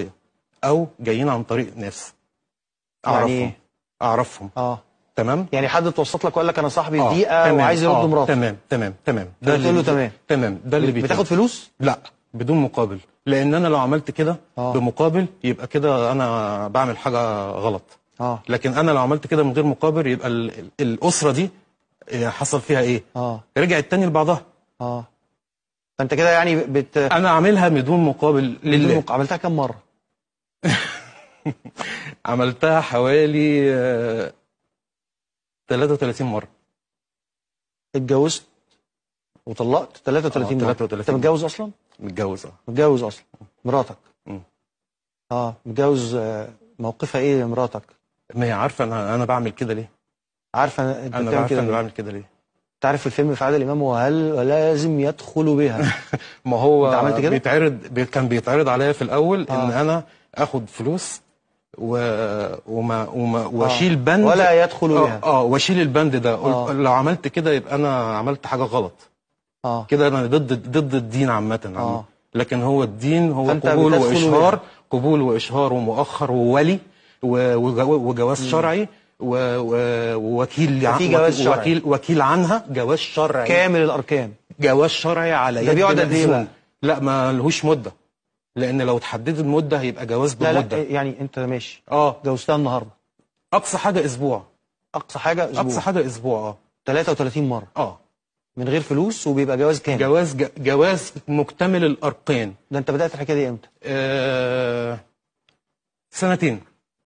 شخصيه او جايين عن طريق ناس اعرفهم يعني اعرفهم اه تمام يعني حد توسط لك وقال لك انا صاحبي آه. دقيقه تمام. وعايز يرد آه. مراته تمام تمام تمام ده اللي له تمام تمام ده اللي بتاخد فلوس لا بدون مقابل لان انا لو عملت كده آه. بمقابل يبقى كده انا بعمل حاجه غلط آه. لكن انا لو عملت كده من غير مقابل يبقى الـ الاسره دي إيه، حصل فيها ايه آه. رجعت تاني لبعضها اه فانت كده يعني بت انا عاملها بدون مقابل لله عملتها كم مره عملتها حوالي 33 آه، مره اتجوزت وطلقت 33 آه، مره 33 انت متجوز اصلا متجوز اه متجوز اصلا مراتك اه متجوز آه، موقفها ايه مراتك ما هي عارفه انا انا بعمل كده ليه عارفه انت انا عارفة كده انا بعمل كده ليه تعرف الفيلم في عادل امام وهل لازم يدخل بها ما هو عملت كده؟ بيتعرض كان بيتعرض عليا في الاول آه. ان انا اخد فلوس و... وما وما آه. واشيل بند ولا يدخل اه, آه واشيل البند ده آه. لو عملت كده يبقى انا عملت حاجه غلط آه. كده انا ضد ضد الدين عامه آه. لكن هو الدين هو قبول واشهار يعني. قبول واشهار ومؤخر وولي وجواز م. شرعي ووكيل عن... جواز شرعي. وكيل وكيل عنها جواز شرعي كامل الاركان جواز شرعي على يد ده بيقعد قد ايه لا ما لهوش مده لان لو تحدد المده هيبقى جواز بمده لا لا يعني انت ماشي اه جوزتها النهارده اقصى حاجه اسبوع اقصى حاجه اسبوع اقصى حاجه اسبوع اه 33 مره اه من غير فلوس وبيبقى جواز كامل جواز ج... جواز مكتمل الارقين ده انت بدات الحكايه دي امتى؟ آه... سنتين